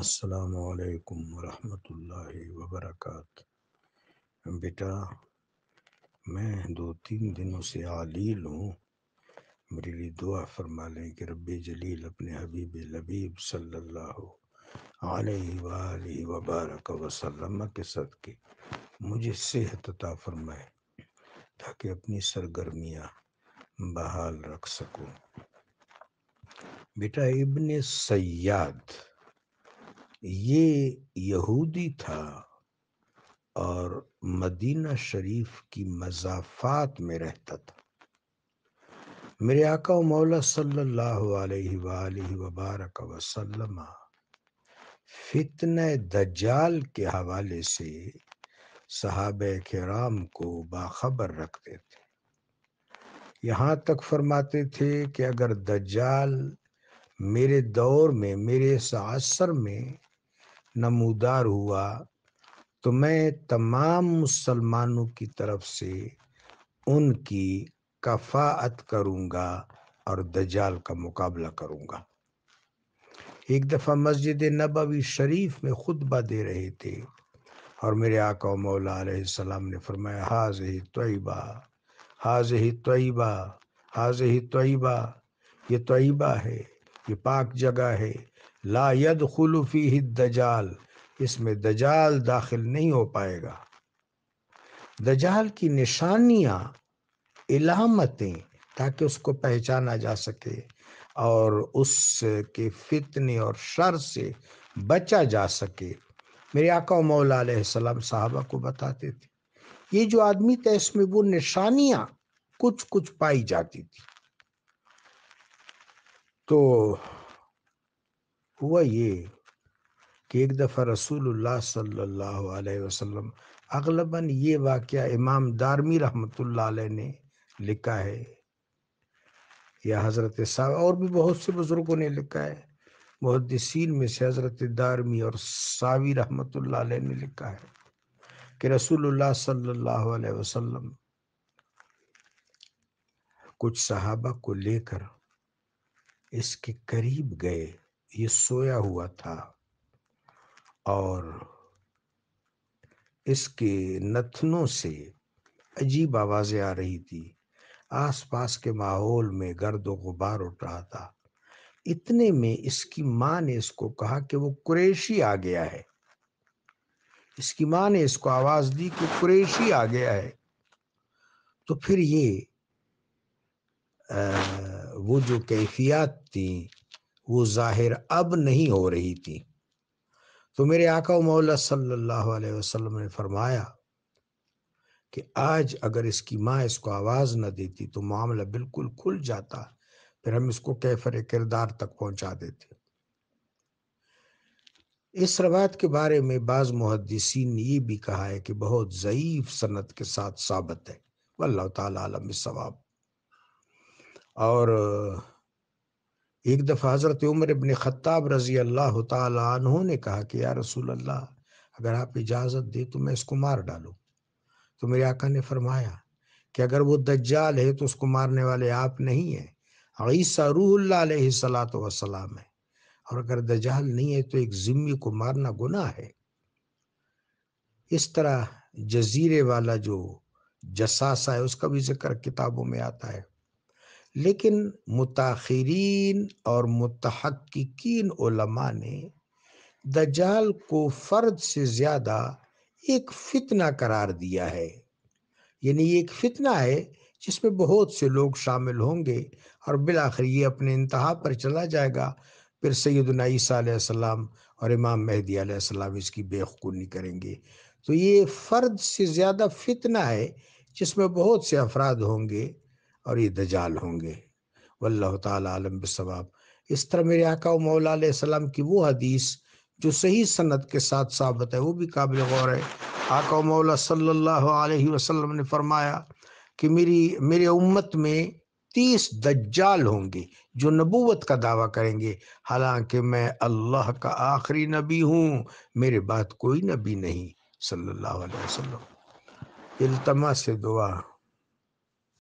असलकम वरहि वबरक बेटा मैं दो तीन दिनों से आलील हूँ मेरे लिए दुआ फरमा लें कि रब जलील अपने हबीब लबीब सल्लल्लाहु अलैहि वबारक वसल्लम के सदके मुझे सेहत अता फरमाए ताकि अपनी सरगर्मियाँ बहाल रख सकूं बेटा इब्ने सयाद ये यहूदी था और मदीना शरीफ की मजाफात में रहता था मेरे आका मौला सल्लल्लाहु अलैहि वालैहि वबारक वसल्लम फितने दज्जाल के हवाले से सहाब कराम को बाखबर रखते थे यहाँ तक फरमाते थे कि अगर दज्जाल मेरे दौर में मेरे इस असर में नमूदार हुआ तो मैं तमाम मुसलमानों की तरफ से उनकी कफात करूंगा और दजाल का मुकाबला करूंगा एक दफ़ा मस्जिद नबवी शरीफ में खुतबा दे रहे थे और मेरे आका मौला सलाम ने फरमाया हाज ही तोयबा हाज ही तोयबा हाज ही तोयबा ये तयबा है ये पाक जगह है लायद खुलफी दजाल इसमें दजाल दाखिल नहीं हो पाएगा दजाल की निशानियाँ इलामतें ताकि उसको पहचाना जा सके और उसके फितने और शर से बचा जा सके मेरे आका मौला सलाम साहबा को बताते थे ये जो आदमी था इसमें वो निशानियाँ कुछ कुछ पाई जाती थी तो हुआ ये कि एक दफ़ा रसूलुल्लाह सल्लल्लाहु अलैहि वसल्लम अगलबन ये वाक़ इमाम दारमी रहमतुल्लाह ने लिखा है या हज़रत साहब और भी बहुत से बुज़ुर्गों ने लिखा है मुहदसिन में से हज़रत दारमी और सावी रहमतुल्लाह ने लिखा है कि रसूलुल्लाह सल्लल्लाहु अलैहि वसल्लम कुछ सहाबा को लेकर इसके करीब गए ये सोया हुआ था और इसके नथनों से अजीब आवाज़ें आ रही थी आसपास के माहौल में गर्द गुबार उठ रहा था इतने में इसकी माँ ने इसको कहा कि वो कुरेशी आ गया है इसकी माँ ने इसको आवाज दी कि कुरेशी आ गया है तो फिर ये आ, वो जो कैफियात थी वो जाहिर अब नहीं हो रही थी तो मेरे आका मौला सल्लल्लाहु अलैहि वसल्लम ने फरमाया कि आज अगर इसकी माँ इसको आवाज़ न देती तो मामला बिल्कुल खुल जाता फिर हम इसको कैफर किरदार तक पहुंचा देते इस रवायत के बारे में बाज़ मुहदसिन ने यह भी कहा है कि बहुत ज़यीफ़ सनत के साथ साबित है वल्ल ताली सवाब और एक दफ़ा हज़रत उमर इबन ख़त्ताब रज़ी अल्लाह तु ने कहा कि या रसूल अल्लाह अगर आप इजाज़त दे तो मैं इसको मार डालूँ तो मेरे आका ने फरमाया कि अगर वो दज्जाल है तो उसको मारने वाले आप नहीं हैं ईसा रूहल्लात वसलाम है और अगर दज्जाल नहीं है तो एक जिम्मी को मारना गुनाह है इस तरह जजीरे वाला जो जसासा है उसका भी जिक्र किताबों में आता है लेकिन मुताखरीन और मतहकिन ने दजाल को फर्द से ज़्यादा एक फितना करार दिया है यानी एक फितना है जिसमें बहुत से लोग शामिल होंगे और बिलाखिर ये अपने इंतहा पर चला जाएगा फिर सैदना ईसीम और इमाम महदी आसमाम इसकी बेखूनी करेंगे तो ये फ़र्द से ज़्यादा फितना है जिसमें बहुत से अफराद होंगे और ये दजाल होंगे वल्लह आलम बसवाब इस तरह मेरे आका मौला सलाम की वो हदीस जो सही सनत के साथ साबित है वो भी काबिल गौर है आका मौला सल्लल्लाहु अलैहि वसल्लम ने फरमाया कि मेरी मेरे उम्मत में तीस दज्जाल होंगे जो नबूवत का दावा करेंगे हालांकि मैं अल्लाह का आखिरी नबी हूँ मेरे बाद कोई नबी नहीं सल्लल्लाहु अलैहि वसल्लम इल्तमा से दुआ